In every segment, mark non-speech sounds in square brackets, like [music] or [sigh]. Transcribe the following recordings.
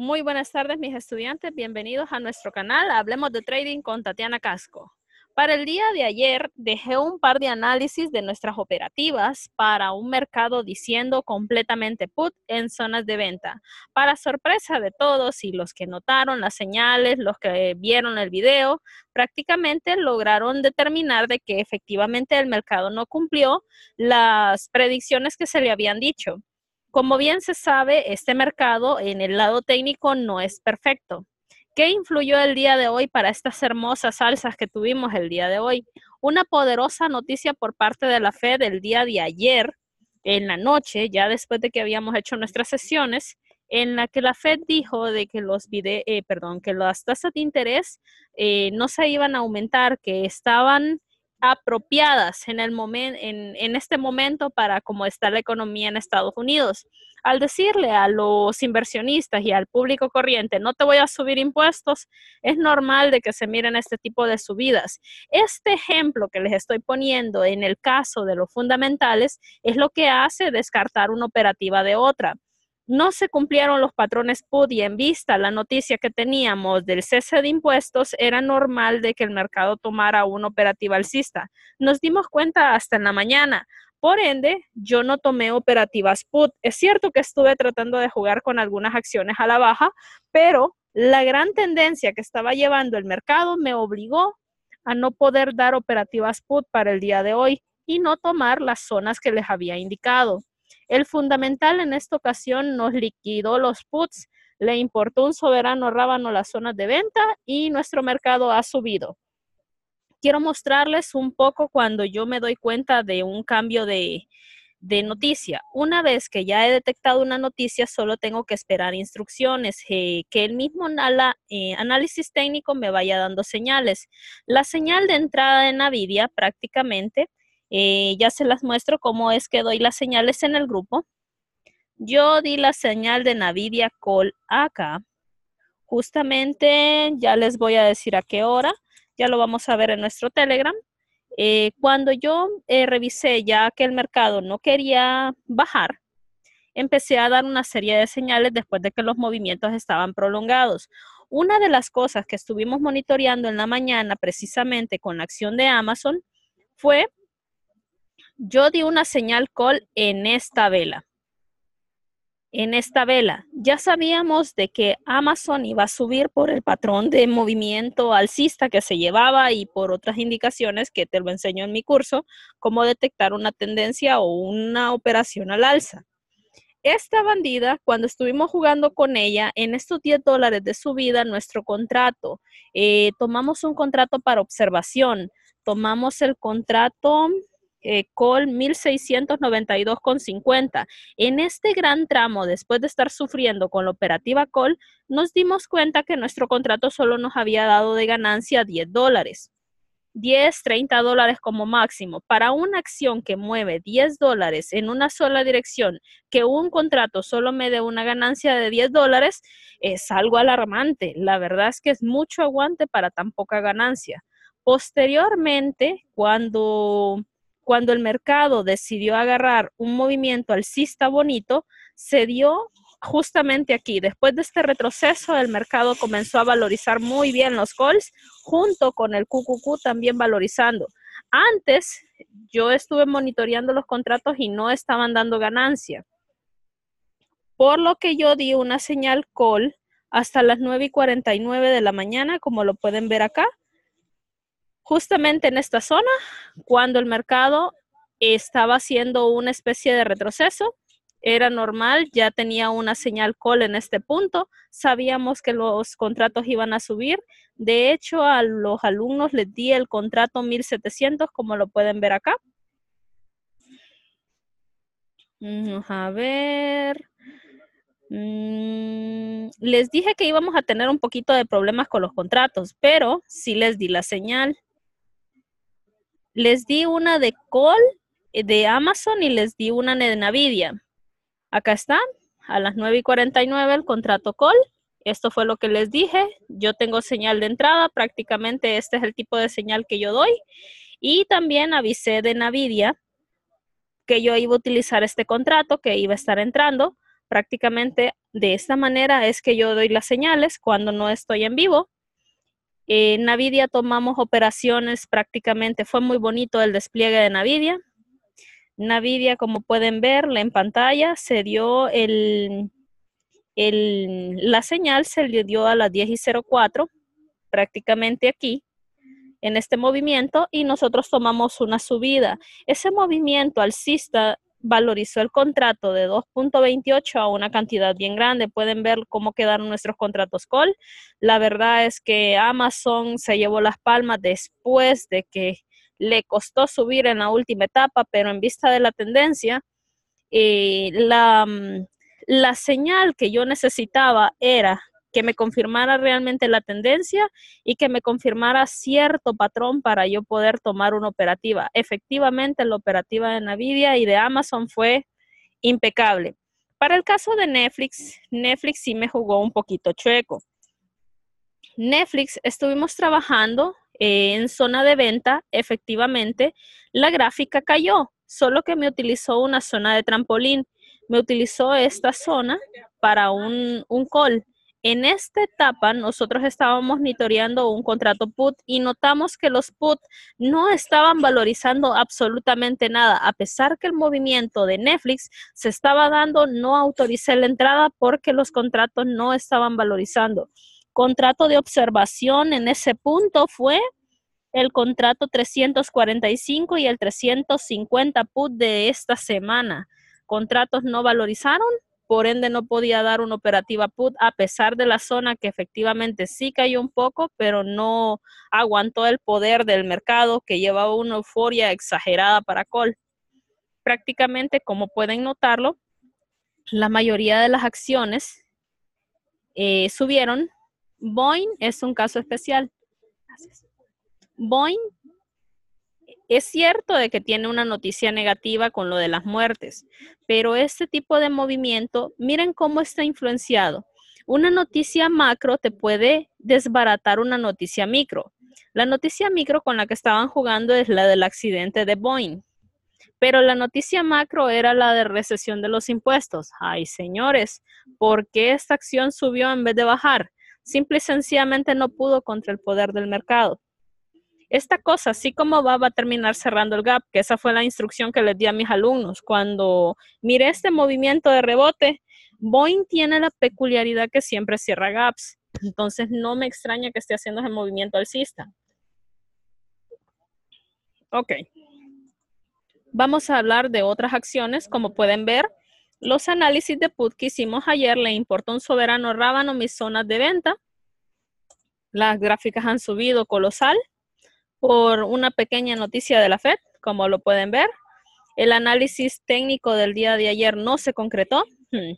Muy buenas tardes, mis estudiantes. Bienvenidos a nuestro canal Hablemos de Trading con Tatiana Casco. Para el día de ayer dejé un par de análisis de nuestras operativas para un mercado diciendo completamente put en zonas de venta. Para sorpresa de todos y los que notaron las señales, los que vieron el video, prácticamente lograron determinar de que efectivamente el mercado no cumplió las predicciones que se le habían dicho. Como bien se sabe, este mercado en el lado técnico no es perfecto. ¿Qué influyó el día de hoy para estas hermosas salsas que tuvimos el día de hoy? Una poderosa noticia por parte de la Fed el día de ayer, en la noche, ya después de que habíamos hecho nuestras sesiones, en la que la Fed dijo de que los eh, perdón, que las tasas de interés eh, no se iban a aumentar, que estaban apropiadas en, el este momento para cómo está la economía en Estados Unidos. Al decirle a los inversionistas y al público corriente, no te voy a subir impuestos, es normal de que se miren este tipo de subidas. Este ejemplo que les estoy poniendo en el caso de los fundamentales es lo que hace descartar una operativa de otra no se cumplieron los patrones PUD y en vista la noticia que teníamos del cese de impuestos, era normal de que el mercado tomara una operativo alcista. Nos dimos cuenta hasta en la mañana. Por ende, yo no tomé operativas put. Es cierto que estuve tratando de jugar con algunas acciones a la baja, pero la gran tendencia que estaba llevando el mercado me obligó a no poder dar operativas put para el día de hoy y no tomar las zonas que les había indicado. El fundamental en esta ocasión nos liquidó los puts, le importó un soberano rábano las zonas de venta y nuestro mercado ha subido. Quiero mostrarles un poco cuando yo me doy cuenta de un cambio de, noticia. Una vez que ya he detectado una noticia, solo tengo que esperar instrucciones, eh, que el mismo eh, análisis técnico me vaya dando señales. La señal de entrada de Navidia prácticamente eh, ya se las muestro cómo es que doy las señales en el grupo. Yo di la señal de Navidia Call acá. Justamente ya les voy a decir a qué hora. Ya lo vamos a ver en nuestro Telegram. Eh, cuando yo eh, revisé ya que el mercado no quería bajar, empecé a dar una serie de señales después de que los movimientos estaban prolongados. Una de las cosas que estuvimos monitoreando en la mañana precisamente con la acción de Amazon fue yo di una señal call en esta vela. En esta vela. Ya sabíamos de que Amazon iba a subir por el patrón de movimiento alcista que se llevaba y por otras indicaciones que te lo enseño en mi curso, cómo detectar una tendencia o una operación al alza. Esta bandida, cuando estuvimos jugando con ella, en estos 10 dólares de subida, nuestro contrato, eh, tomamos un contrato para observación, tomamos el contrato, Call Col 1692,50. En este gran tramo, después de estar sufriendo con la operativa call, nos dimos cuenta que nuestro contrato solo nos había dado de ganancia 10 dólares. 10, 30 dólares como máximo. Para una acción que mueve 10 dólares en una sola dirección, que un contrato solo me dé una ganancia de 10 dólares, es algo alarmante. La verdad es que es mucho aguante para tan poca ganancia. Posteriormente, cuando cuando el mercado decidió agarrar un movimiento alcista bonito, se dio justamente aquí. Después de este retroceso, el mercado comenzó a valorizar muy bien los calls, junto con el QQQ también valorizando. Antes, yo estuve monitoreando los contratos y no estaban dando ganancia. Por lo que yo di una señal call hasta las 9 y 49 de la mañana, como lo pueden ver acá justamente en esta zona, cuando el mercado estaba haciendo una especie de retroceso, era normal, ya tenía una señal call en este punto, sabíamos que los contratos iban a subir, de hecho a los alumnos les di el contrato 1700 como lo pueden ver acá. A ver, mm, les dije que íbamos a tener un poquito de problemas con los contratos, pero sí les di la señal. Les di una de Call eh, de Amazon y les di una de Navidia. Acá está a las 9 y 49 el contrato Call. Esto fue lo que les dije. Yo tengo señal de entrada, prácticamente este es el tipo de señal que yo doy. Y también avisé de Nvidia que yo iba a utilizar este contrato, que iba a estar entrando. Prácticamente de esta manera es que yo doy las señales cuando no estoy en vivo en Navidia tomamos operaciones prácticamente, fue muy bonito el despliegue de Navidia. Navidia, como pueden ver en pantalla, se dio el, la señal, se le dio a las 10 y 04, prácticamente aquí, en este movimiento, y nosotros tomamos una subida. Ese movimiento alcista valorizó el contrato de 2.28 a una cantidad bien grande. Pueden ver cómo quedaron nuestros contratos call. La verdad es que Amazon se llevó las palmas después de que le costó subir en la última etapa, pero en vista de la tendencia, eh, la, mm, la señal que yo necesitaba era que me confirmara realmente la tendencia y que me confirmara cierto patrón para yo poder tomar una operativa. Efectivamente, la operativa de Nvidia y de Amazon fue impecable. Para el caso de Netflix, Netflix sí me jugó un poquito chueco. Netflix estuvimos trabajando eh, en zona de venta, efectivamente, la gráfica cayó, solo que me utilizó una zona de trampolín. Me utilizó esta zona para un, un call en esta etapa nosotros estábamos monitoreando un contrato put y notamos que los put no estaban valorizando absolutamente nada. A pesar que el movimiento de Netflix se estaba dando, no autoricé la entrada porque los contratos no estaban valorizando. Contrato de observación en ese punto fue el contrato 345 y el 350 put de esta semana. Contratos no valorizaron, por ende no podía dar una operativa put a pesar de la zona que efectivamente sí cayó un poco, pero no aguantó el poder del mercado que llevaba una euforia exagerada para col Prácticamente, como pueden notarlo, la mayoría de las acciones eh, subieron. Boeing es un caso especial. Boeing es cierto de que tiene una noticia negativa con lo de las muertes, pero este tipo de movimiento, miren cómo está influenciado. Una noticia macro te puede desbaratar una noticia micro. La noticia micro con la que estaban jugando es la del accidente de Boeing, pero la noticia macro era la de recesión de los impuestos. Ay, señores, ¿por qué esta acción subió en vez de bajar? Simple y sencillamente no pudo contra el poder del mercado esta cosa, así como va, va a terminar cerrando el gap, que esa fue la instrucción que les di a mis alumnos. Cuando mire este movimiento de rebote, Boeing tiene la peculiaridad que siempre cierra gaps. Entonces no me extraña que esté haciendo ese movimiento alcista. Ok. Vamos a hablar de otras acciones. Como pueden ver, los análisis de put que hicimos ayer le importó un soberano rábano mis zonas de venta. Las gráficas han subido colosal por una pequeña noticia de la FED, como lo pueden ver. El análisis técnico del día de ayer no se concretó. Hmm.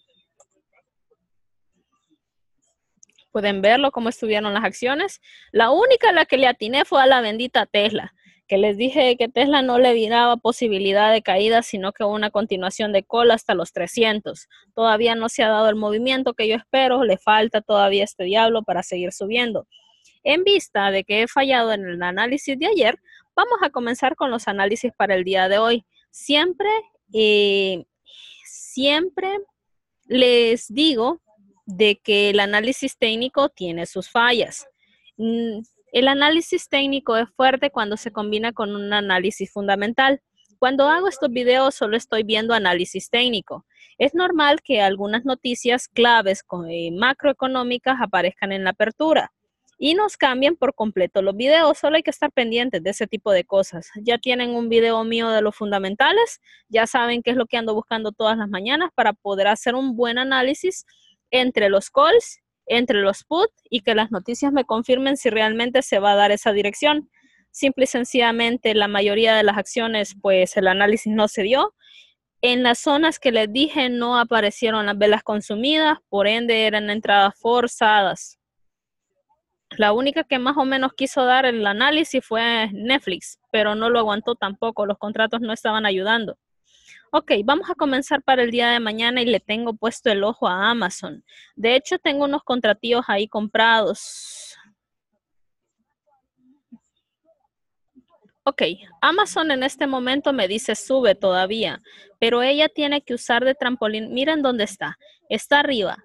Pueden verlo cómo estuvieron las acciones. La única la que le atiné fue a la bendita Tesla, que les dije que Tesla no le viraba posibilidad de caída, sino que una continuación de cola hasta los 300. Todavía no se ha dado el movimiento que yo espero, le falta todavía este diablo para seguir subiendo. En vista de que he fallado en el análisis de ayer, vamos a comenzar con los análisis para el día de hoy. Siempre, eh, siempre les digo de que el análisis técnico tiene sus fallas. Mm, el análisis técnico es fuerte cuando se combina con un análisis fundamental. Cuando hago estos videos solo estoy viendo análisis técnico. Es normal que algunas noticias claves eh, macroeconómicas aparezcan en la apertura y nos cambian por completo los videos. Solo hay que estar pendientes de ese tipo de cosas. Ya tienen un video mío de los fundamentales, ya saben qué es lo que ando buscando todas las mañanas para poder hacer un buen análisis entre los calls, entre los puts y que las noticias me confirmen si realmente se va a dar esa dirección. Simple y sencillamente la mayoría de las acciones, pues el análisis no se dio. En las zonas que les dije no aparecieron las velas consumidas, por ende eran entradas forzadas. La única que más o menos quiso dar el análisis fue Netflix, pero no lo aguantó tampoco, los contratos no estaban ayudando. Ok, vamos a comenzar para el día de mañana y le tengo puesto el ojo a Amazon. De hecho, tengo unos contratos ahí comprados. Ok, Amazon en este momento me dice sube todavía, pero ella tiene que usar de trampolín. Miren dónde está. Está arriba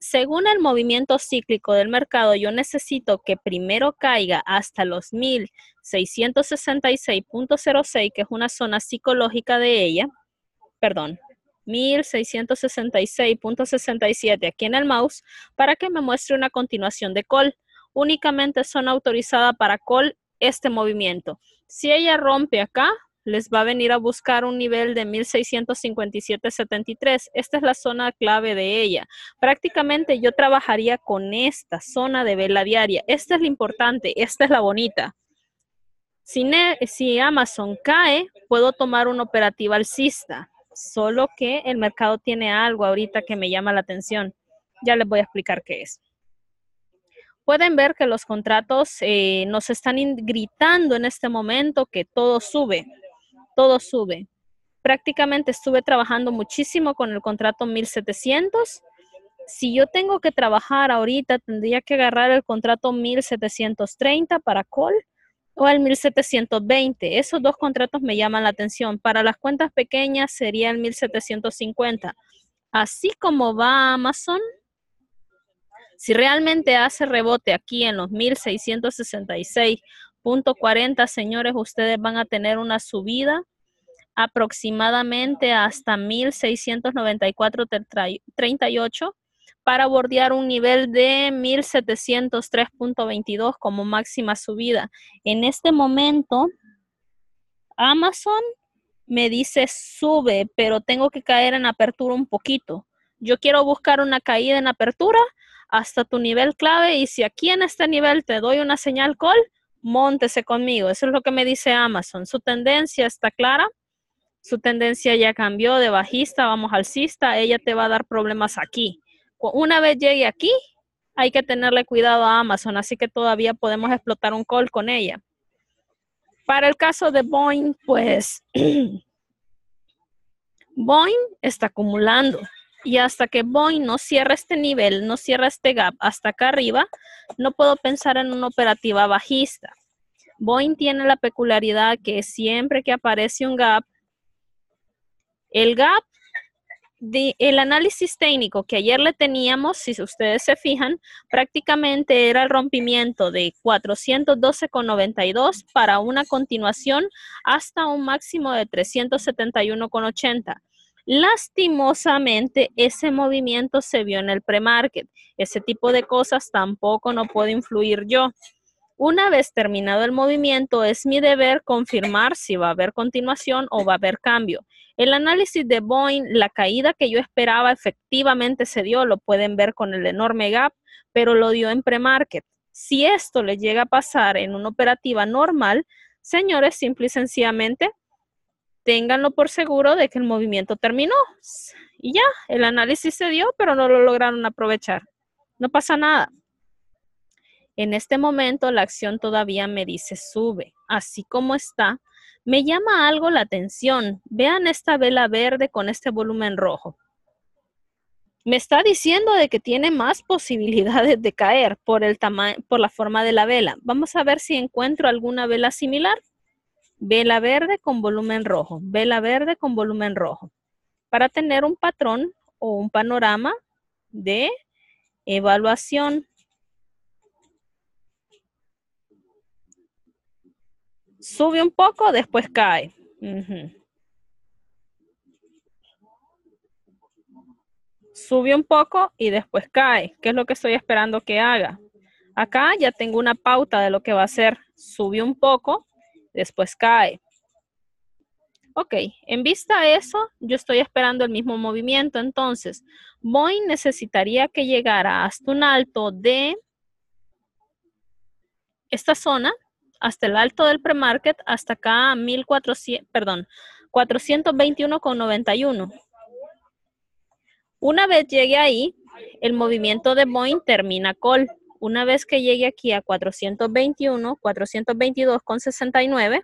según el movimiento cíclico del mercado, yo necesito que primero caiga hasta los 1666.06, que es una zona psicológica de ella, perdón, 1666.67 aquí en el mouse, para que me muestre una continuación de call. Únicamente zona autorizada para col este movimiento. Si ella rompe acá, les va a venir a buscar un nivel de 1657.73. Esta es la zona clave de ella. Prácticamente yo trabajaría con esta zona de vela diaria. Esta es la importante, esta es la bonita. Si, Amazon cae, puedo tomar una operativa alcista, solo que el mercado tiene algo ahorita que me llama la atención. Ya les voy a explicar qué es pueden ver que los contratos eh, nos están gritando en este momento que todo sube todo sube. Prácticamente estuve trabajando muchísimo con el contrato 1700. Si yo tengo que trabajar ahorita, tendría que agarrar el contrato 1730 para call o el 1720. Esos dos contratos me llaman la atención. Para las cuentas pequeñas sería el 1750. Así como va Amazon, si realmente hace rebote aquí en los 1666 Punto 40, señores, ustedes van a tener una subida aproximadamente hasta 1694.38 para bordear un nivel de 1703.22 como máxima subida. En este momento, Amazon me dice sube, pero tengo que caer en apertura un poquito. Yo quiero buscar una caída en apertura hasta tu nivel clave y si aquí en este nivel te doy una señal call, Móntese conmigo. Eso es lo que me dice Amazon. Su tendencia está clara. Su tendencia ya cambió de bajista, vamos alcista. Ella te va a dar problemas aquí. Una vez llegue aquí, hay que tenerle cuidado a Amazon. Así que todavía podemos explotar un call con ella. Para el caso de Boeing, pues [clears throat] Boeing está acumulando. Y hasta que Boeing no cierra este nivel, no cierra este gap hasta acá arriba, no puedo pensar en una operativa bajista. Boeing tiene la peculiaridad que siempre que aparece un gap, el gap, de, el análisis técnico que ayer le teníamos, si ustedes se fijan, prácticamente era el rompimiento de 412,92 para una continuación hasta un máximo de 371,80. Lastimosamente, ese movimiento se vio en el pre-market. Ese tipo de cosas tampoco no puedo influir yo. Una vez terminado el movimiento, es mi deber confirmar si va a haber continuación o va a haber cambio. El análisis de Boeing, la caída que yo esperaba efectivamente se dio, lo pueden ver con el enorme gap, pero lo dio en pre-market. Si esto le llega a pasar en una operativa normal, señores, simple y sencillamente ténganlo por seguro de que el movimiento terminó. Y ya, el análisis se dio, pero no lo lograron aprovechar. No pasa nada. En este momento la acción todavía me dice sube, así como está. Me llama algo la atención. Vean esta vela verde con este volumen rojo. Me está diciendo de que tiene más [laughs] posibilidades de caer por, el por la forma de la vela. Vamos a ver si encuentro alguna vela similar vela verde con volumen rojo, vela verde con volumen rojo, para tener un patrón o un panorama de evaluación. Sube un poco, después cae. Sube un poco y después cae. ¿Qué es lo que estoy esperando que haga? Acá ya tengo una pauta de lo que va a ser, Sube un poco, después cae. Ok, en vista a eso, yo estoy esperando el mismo movimiento, entonces Boeing necesitaría que llegara hasta un alto de esta zona, hasta el alto del premarket, hasta acá 1400, perdón, 421,91. Una vez llegue ahí, el movimiento de Boeing termina col. Una vez que llegue aquí a 421, 422,69,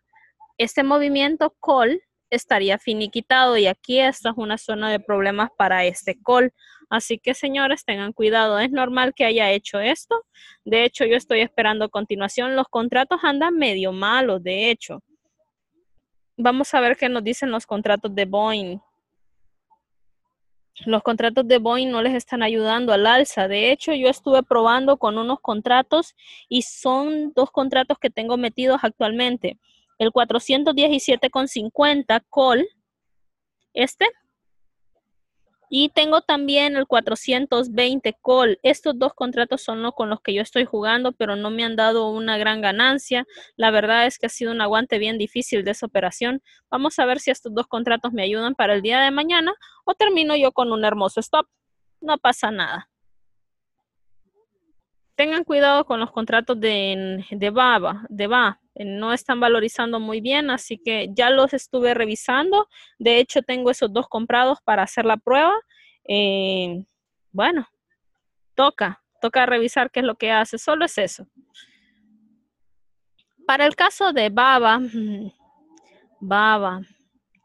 este movimiento call estaría finiquitado y aquí esta es una zona de problemas para este call. Así que señores, tengan cuidado, es normal que haya hecho esto. De hecho, yo estoy esperando a continuación. Los contratos andan medio malos, de hecho. Vamos a ver qué nos dicen los contratos de Boeing los contratos de Boeing no les están ayudando al alza. De hecho, yo estuve probando con unos contratos y son dos contratos que tengo metidos actualmente. El 417,50 call, este, y tengo también el 420 call. Estos dos contratos son los con los que yo estoy jugando, pero no me han dado una gran ganancia. La verdad es que ha sido un aguante bien difícil de esa operación. Vamos a ver si estos dos contratos me ayudan para el día de mañana o termino yo con un hermoso stop. No pasa nada tengan cuidado con los contratos de, BABA, de BA. No están valorizando muy bien, así que ya los estuve revisando. De hecho, tengo esos dos comprados para hacer la prueba. Eh, bueno, toca, toca revisar qué es lo que hace. Solo es eso. Para el caso de Baba, mm, Baba,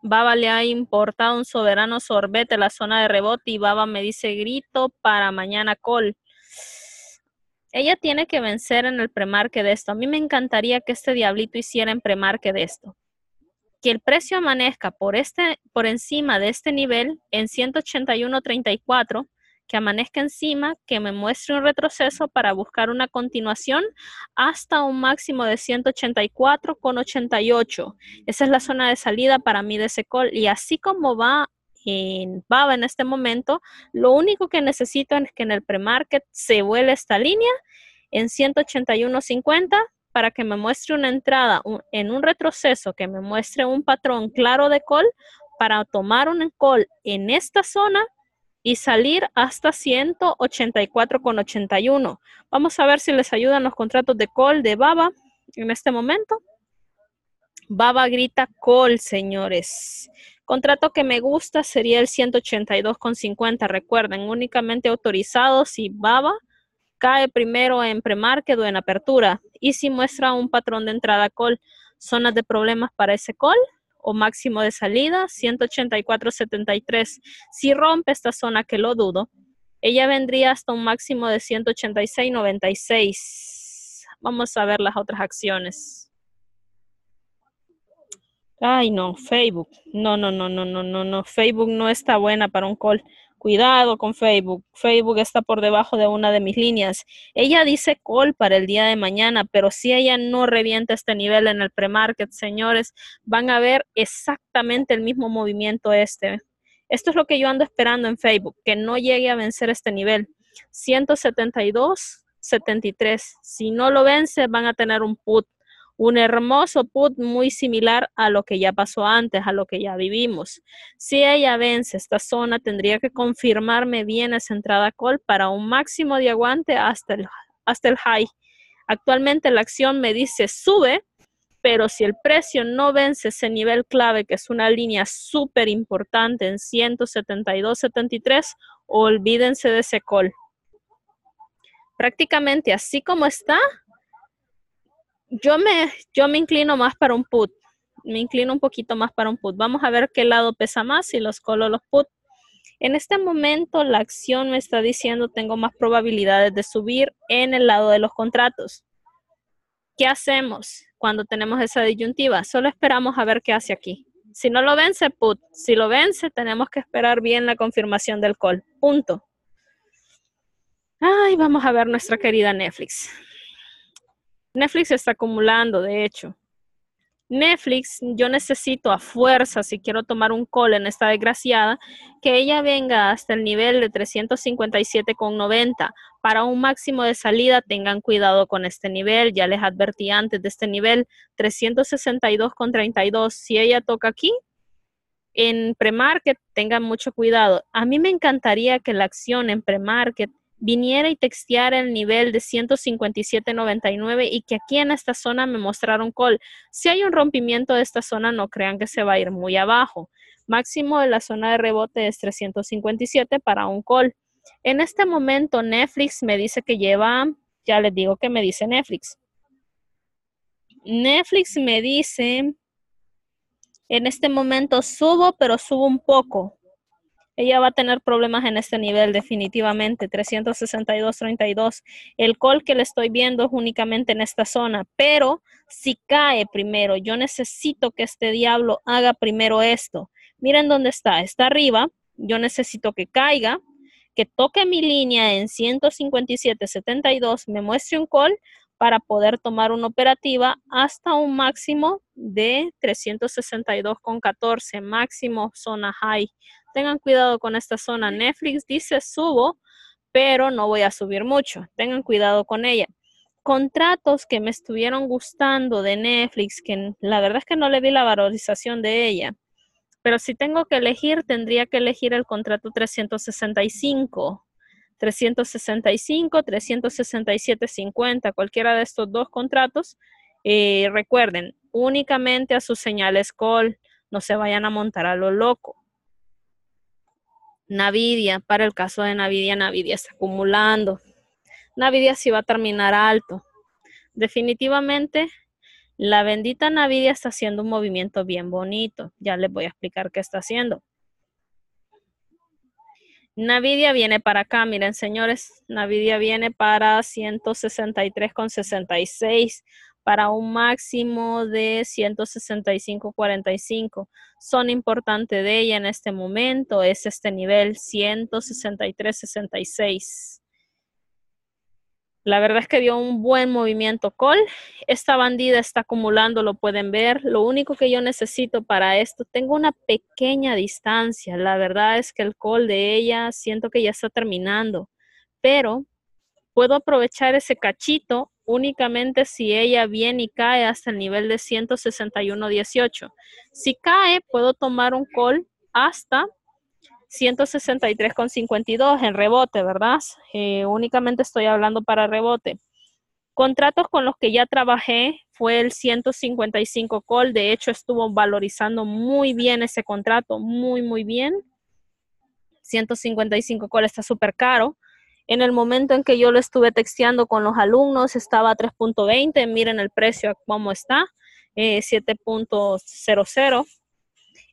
Baba le ha importado un soberano sorbete la zona de rebote y Baba me dice grito para mañana call. Ella tiene que vencer en el premarque de esto. A mí me encantaría que este diablito hiciera en premarque de esto. Que el precio amanezca por, este, por encima de este nivel en 181.34, que amanezca encima, que me muestre un retroceso para buscar una continuación hasta un máximo de 184.88. Esa es la zona de salida para mí de ese call. Y así como va en Baba en este momento, lo único que necesitan es que en el premarket se vuele esta línea en 181.50 para que me muestre una entrada en un retroceso, que me muestre un patrón claro de call para tomar un call en esta zona y salir hasta 184,81. Vamos a ver si les ayudan los contratos de call de Baba en este momento. Baba grita call, señores. Contrato que me gusta sería el 182,50. Recuerden, únicamente autorizado si Baba cae primero en premarket o en apertura y si muestra un patrón de entrada call, zonas de problemas para ese call o máximo de salida 184.73. Si rompe esta zona, que lo dudo, ella vendría hasta un máximo de 186.96. Vamos a ver las otras acciones. Ay, no, Facebook. No, no, no, no, no, no, no. Facebook no está buena para un call. Cuidado con Facebook. Facebook está por debajo de una de mis líneas. Ella dice call para el día de mañana, pero si ella no revienta este nivel en el pre-market, señores, van a ver exactamente el mismo movimiento este. Esto es lo que yo ando esperando en Facebook, que no llegue a vencer este nivel. 172, 73. Si no lo vence, van a tener un put un hermoso put muy similar a lo que ya pasó antes, a lo que ya vivimos. Si ella vence esta zona, tendría que confirmarme bien esa entrada call para un máximo de aguante hasta el, hasta el high. Actualmente la acción me dice sube, pero si el precio no vence ese nivel clave, que es una línea súper importante en 172.73, olvídense de ese call. Prácticamente así como está, yo me, yo me inclino más para un put. Me inclino un poquito más para un put. Vamos a ver qué lado pesa más, si los colo los put. En este momento la acción me está diciendo tengo más probabilidades de subir en el lado de los contratos. ¿Qué hacemos cuando tenemos esa disyuntiva? Solo esperamos a ver qué hace aquí. Si no lo vence, put. Si lo vence, tenemos que esperar bien la confirmación del call. Punto. Ay, vamos a ver nuestra querida Netflix. Netflix está acumulando, de hecho. Netflix, yo necesito a fuerza, si quiero tomar un call en esta desgraciada, que ella venga hasta el nivel de 357,90. Para un máximo de salida, tengan cuidado con este nivel. Ya les advertí antes de este nivel, 362,32. Si ella toca aquí, en premarket, tengan mucho cuidado. A mí me encantaría que la acción en premarket viniera y texteara el nivel de 157.99 y que aquí en esta zona me mostraron call. Si hay un rompimiento de esta zona, no crean que se va a ir muy abajo. Máximo de la zona de rebote es 357 para un call. En este momento Netflix me dice que lleva, ya les digo que me dice Netflix. Netflix me dice, en este momento subo, pero subo un poco. Ella va a tener problemas en este nivel definitivamente, 362.32. El call que le estoy viendo es únicamente en esta zona, pero si cae primero, yo necesito que este diablo haga primero esto. Miren dónde está, está arriba, yo necesito que caiga, que toque mi línea en 157.72, me muestre un call para poder tomar una operativa hasta un máximo de 362.14, máximo zona high Tengan cuidado con esta zona. Netflix dice subo, pero no voy a subir mucho. Tengan cuidado con ella. Contratos que me estuvieron gustando de Netflix, que la verdad es que no le vi la valorización de ella. Pero si tengo que elegir, tendría que elegir el contrato 365. 365, 367, 50, cualquiera de estos dos contratos. Eh, recuerden, únicamente a sus señales call, no se vayan a montar a lo loco. Navidia, para el caso de Navidia, Navidia está acumulando. Navidia sí va a terminar alto. Definitivamente, la bendita Navidia está haciendo un movimiento bien bonito. Ya les voy a explicar qué está haciendo. Navidia viene para acá, miren señores, Navidia viene para 163,66 para un máximo de 165.45. Son importante de ella en este momento, es este nivel 163.66. La verdad es que dio un buen movimiento call. Esta bandida está acumulando, lo pueden ver. Lo único que yo necesito para esto, tengo una pequeña distancia. La verdad es que el call de ella siento que ya está terminando, pero puedo aprovechar ese cachito únicamente si ella viene y cae hasta el nivel de 161.18. Si cae, puedo tomar un call hasta 163.52 en rebote, ¿verdad? Eh, únicamente estoy hablando para rebote. Contratos con los que ya trabajé fue el 155 call. De hecho, estuvo valorizando muy bien ese contrato, muy, muy bien. 155 call está súper caro. En el momento en que yo lo estuve texteando con los alumnos, estaba a 3.20, miren el precio, cómo está, eh, 7.00.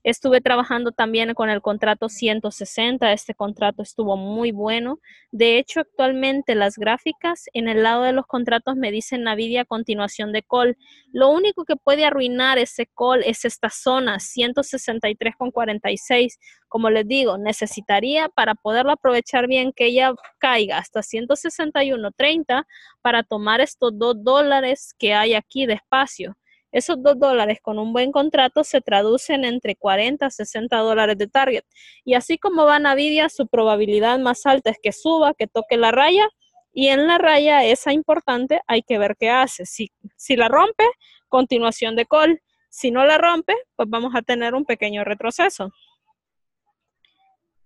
Estuve trabajando también con el contrato 160, este contrato estuvo muy bueno. De hecho, actualmente las gráficas en el lado de los contratos me dicen a continuación de call. Lo único que puede arruinar ese call es esta zona 163,46. Como les digo, necesitaría para poderlo aprovechar bien que ella caiga hasta 161.30 para tomar estos dos dólares que hay aquí de espacio. Esos 2 dólares con un buen contrato se traducen entre 40 a 60 dólares de target. Y así como va Nvidia, su probabilidad más alta es que suba, que toque la raya. Y en la raya esa importante hay que ver qué hace. Si, si la rompe, continuación de call. Si no la rompe, pues vamos a tener un pequeño retroceso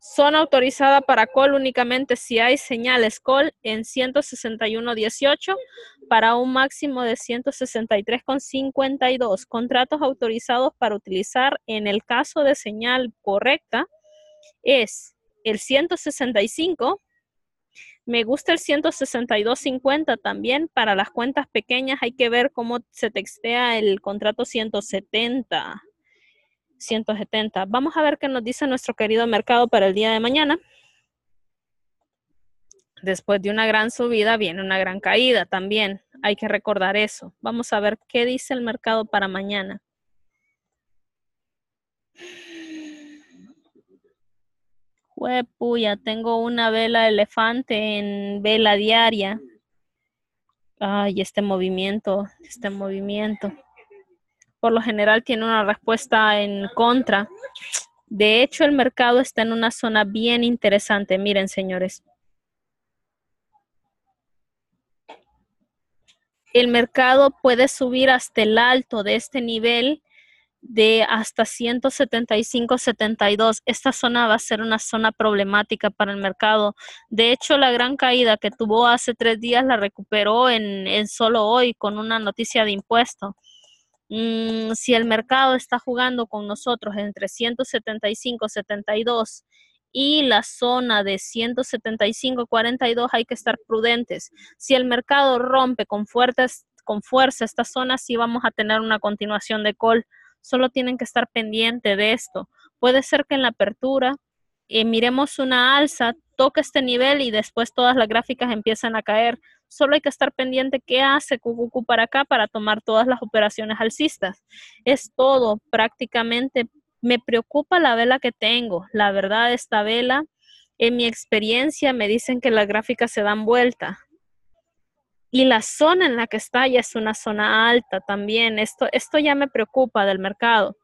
son autorizadas para call únicamente si hay señales call en 161.18 para un máximo de 163.52. Contratos autorizados para utilizar en el caso de señal correcta es el 165. Me gusta el 162.50 también. Para las cuentas pequeñas hay que ver cómo se textea el contrato 170. 170. Vamos a ver qué nos dice nuestro querido mercado para el día de mañana. Después de una gran subida viene una gran caída también. Hay que recordar eso. Vamos a ver qué dice el mercado para mañana. ya tengo una vela elefante en vela diaria. Ay, este movimiento, este movimiento por lo general tiene una respuesta en contra. De hecho, el mercado está en una zona bien interesante. Miren, señores. El mercado puede subir hasta el alto de este nivel de hasta 175.72. Esta zona va a ser una zona problemática para el mercado. De hecho, la gran caída que tuvo hace tres días la recuperó en, en solo hoy con una noticia de impuesto. Mm, si el mercado está jugando con nosotros entre 175, 72 y la zona de 175, 42, hay que estar prudentes. Si el mercado rompe con, fuertes, con fuerza esta zona, sí vamos a tener una continuación de call. Solo tienen que estar pendiente de esto. Puede ser que en la apertura eh, miremos una alza, toca este nivel y después todas las gráficas empiezan a caer. Solo hay que estar pendiente qué hace QQQ para acá para tomar todas las operaciones alcistas. Es todo prácticamente. Me preocupa la vela que tengo. La verdad, esta vela, en mi experiencia, me dicen que las gráficas se dan vuelta y la zona en la que está ya es una zona alta también. Esto, esto ya me preocupa del mercado.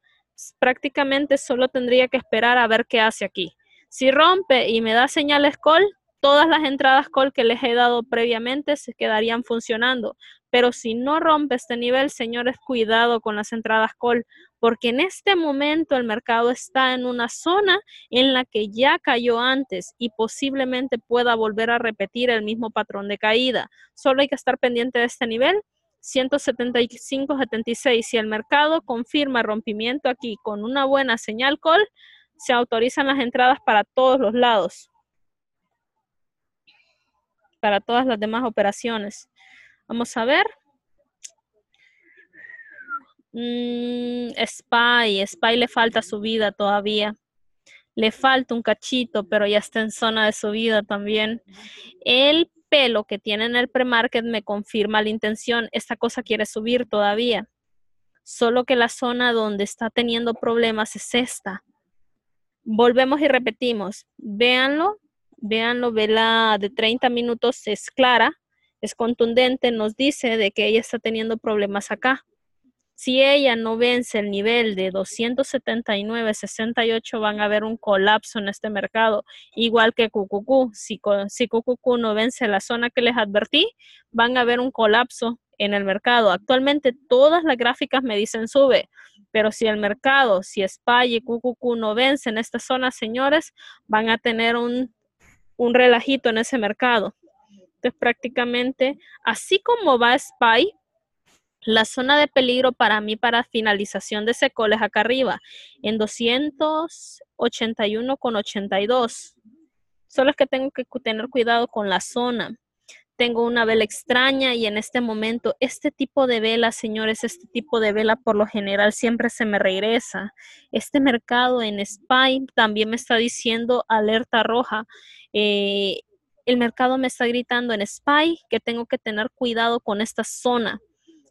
Prácticamente solo tendría que esperar a ver qué hace aquí. Si rompe y me da señales call, todas las entradas call que les he dado previamente se quedarían funcionando. Pero si no rompe este nivel, señores, cuidado con las entradas call, porque en este momento el mercado está en una zona en la que ya cayó antes y posiblemente pueda volver a repetir el mismo patrón de caída. Solo hay que estar pendiente de este nivel. 175.76. Si el mercado confirma rompimiento aquí con una buena señal call, se autorizan las entradas para todos los lados, para todas las demás operaciones. Vamos a ver. Mm, Spy, Spy le falta subida todavía. Le falta un cachito, pero ya está en zona de subida también. El pelo que tiene en el premarket me confirma la intención. Esta cosa quiere subir todavía. Solo que la zona donde está teniendo problemas es esta. Volvemos y repetimos, véanlo, véanlo, vela de 30 minutos, es clara, es contundente, nos dice de que ella está teniendo problemas acá. Si ella no vence el nivel de 279, 68, van a haber un colapso en este mercado, igual que QQQ. Si, si no vence la zona que les advertí, van a haber un colapso en el mercado. Actualmente todas las gráficas me dicen sube, pero si el mercado, si SPY y QQQ no vencen esta zona, señores, van a tener un, un relajito en ese mercado. Entonces, prácticamente, así como va SPY, la zona de peligro para mí para finalización de ese call es acá arriba, en 281,82. Solo es que tengo que tener cuidado con la zona tengo una vela extraña y en este momento este tipo de vela, señores, este tipo de vela por lo general siempre se me regresa. Este mercado en Spy también me está diciendo alerta roja. Eh, el mercado me está gritando en Spy que tengo que tener cuidado con esta zona.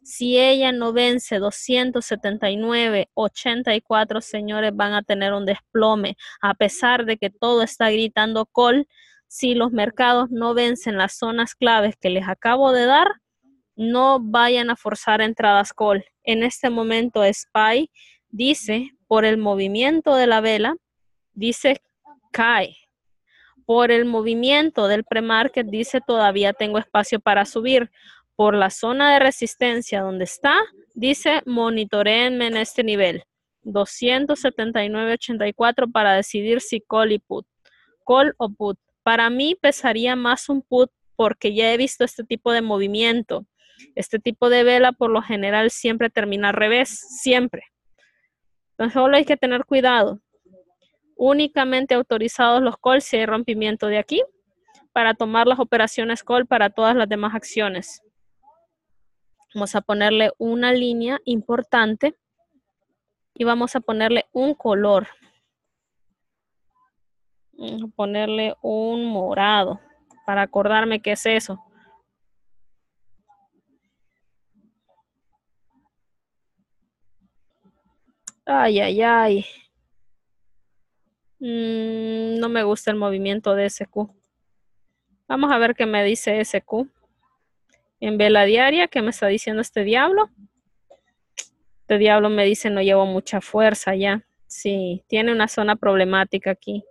Si ella no vence 279, 84 señores van a tener un desplome, a pesar de que todo está gritando call si los mercados no vencen las zonas claves que les acabo de dar, no vayan a forzar entradas call. En este momento SPY dice, por el movimiento de la vela, dice cae. Por el movimiento del pre-market, dice todavía tengo espacio para subir. Por la zona de resistencia donde está, dice monitoreenme en este nivel. 279.84 para decidir si call y put. Call o put. Para mí pesaría más un put porque ya he visto este tipo de movimiento. Este tipo de vela por lo general siempre termina al revés, siempre. Entonces solo hay que tener cuidado. Únicamente autorizados los calls si hay rompimiento de aquí para tomar las operaciones call para todas las demás acciones. Vamos a ponerle una línea importante y vamos a ponerle un color ponerle un morado para acordarme qué es eso. Ay, ay, ay. Mm, no me gusta el movimiento de SQ. Vamos a ver qué me dice SQ. En vela diaria, ¿qué me está diciendo este diablo? Este diablo me dice no llevo mucha fuerza ya. Sí, tiene una zona problemática aquí.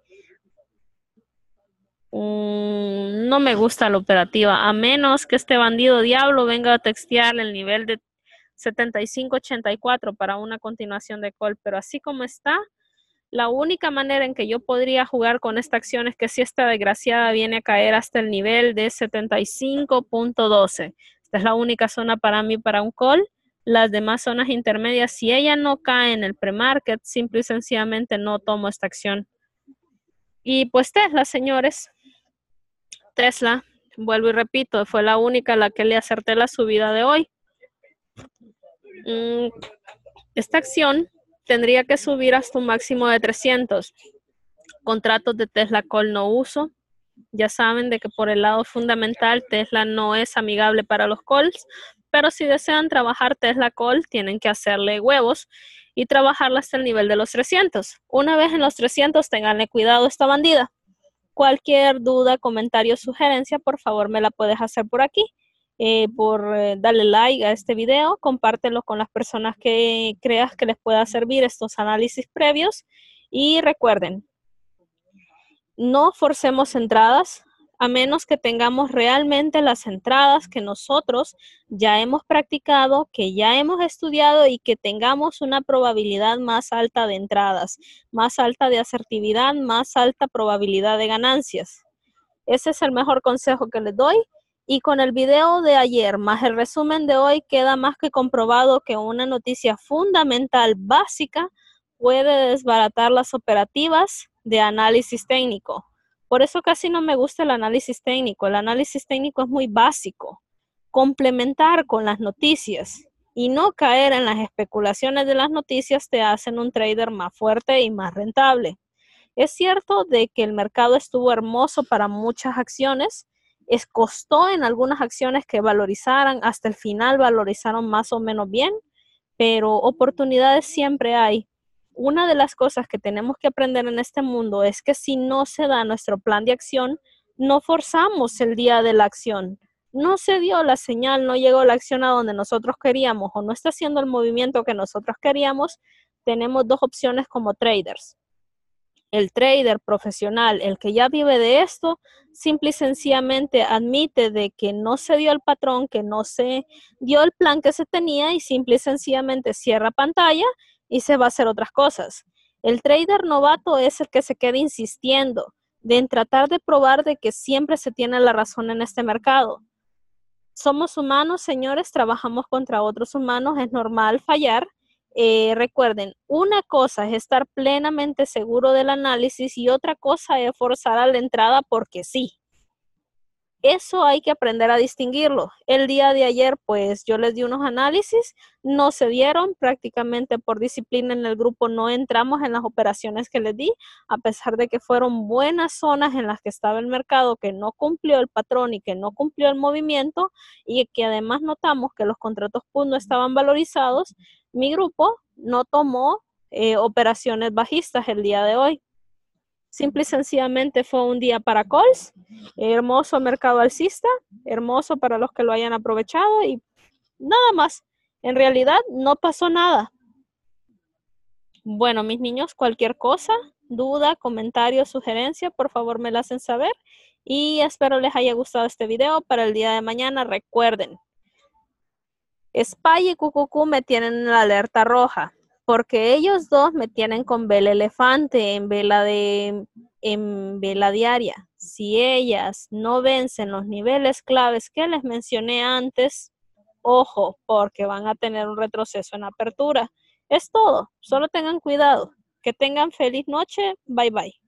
Mm, no me gusta la operativa, a menos que este bandido diablo venga a textear el nivel de 75.84 para una continuación de call, pero así como está, la única manera en que yo podría jugar con esta acción es que si esta desgraciada viene a caer hasta el nivel de 75.12. Esta es la única zona para mí para un call. Las demás zonas intermedias, si ella no cae en el pre-market, simple y sencillamente no tomo esta acción. Y pues Tesla, señores. Tesla, vuelvo y repito, fue la única a la que le acerté la subida de hoy. Mm, esta acción tendría que subir hasta un máximo de 300. Contratos de Tesla Call no uso. Ya saben de que por el lado fundamental Tesla no es amigable para los calls, pero si desean trabajar Tesla Call tienen que hacerle huevos y trabajarla hasta el nivel de los 300. Una vez en los 300, tenganle cuidado esta bandida. Cualquier duda, comentario, sugerencia, por favor me la puedes hacer por aquí. Eh, por eh, darle like a este video, compártelo con las personas que creas que les pueda servir estos análisis previos y recuerden, no forcemos entradas, a menos que tengamos realmente las entradas que nosotros ya hemos practicado, que ya hemos estudiado y que tengamos una probabilidad más alta de entradas, más alta de asertividad, más alta probabilidad de ganancias. Ese es el mejor consejo que les doy. Y con el video de ayer más el resumen de hoy queda más que comprobado que una noticia fundamental básica puede desbaratar las operativas de análisis técnico. Por eso casi no me gusta el análisis técnico. El análisis técnico es muy básico. Complementar con las noticias y no caer en las especulaciones de las noticias te hacen un trader más fuerte y más rentable. Es cierto de que el mercado estuvo hermoso para muchas acciones, es costó en algunas acciones que valorizaran, hasta el final valorizaron más o menos bien, pero oportunidades siempre hay una de las cosas que tenemos que aprender en este mundo es que si no se da nuestro plan de acción, no forzamos el día de la acción. No se dio la señal, no llegó la acción a donde nosotros queríamos o no está haciendo el movimiento que nosotros queríamos, tenemos dos opciones como traders. El trader profesional, el que ya vive de esto, simple y sencillamente admite de que no se dio el patrón, que no se dio el plan que se tenía y simple y sencillamente cierra pantalla y se va a hacer otras cosas. El trader novato es el que se queda insistiendo en tratar de probar de que siempre se tiene la razón en este mercado. Somos humanos, señores, trabajamos contra otros humanos, es normal fallar. Eh, recuerden, una cosa es estar plenamente seguro del análisis y otra cosa es forzar a la entrada porque sí. Eso hay que aprender a distinguirlo. El día de ayer, pues yo les di unos análisis, no se dieron, prácticamente por disciplina en el grupo no entramos en las operaciones que les di, a pesar de que fueron buenas zonas en las que estaba el mercado que no cumplió el patrón y que no cumplió el movimiento y que además notamos que los contratos PUN no estaban valorizados, mi grupo no tomó eh, operaciones bajistas el día de hoy. Simple y sencillamente fue un día para cols, hermoso mercado alcista, hermoso para los que lo hayan aprovechado y nada más. En realidad no pasó nada. Bueno, mis niños, cualquier cosa, duda, comentario, sugerencia, por favor me la hacen saber y espero les haya gustado este video. Para el día de mañana, recuerden, Spy y Cucucú me tienen en la alerta roja porque ellos dos me tienen con vela elefante en vela de en vela diaria. Si ellas no vencen los niveles claves que les mencioné antes, ojo, porque van a tener un retroceso en apertura. Es todo, solo tengan cuidado. Que tengan feliz noche. Bye bye.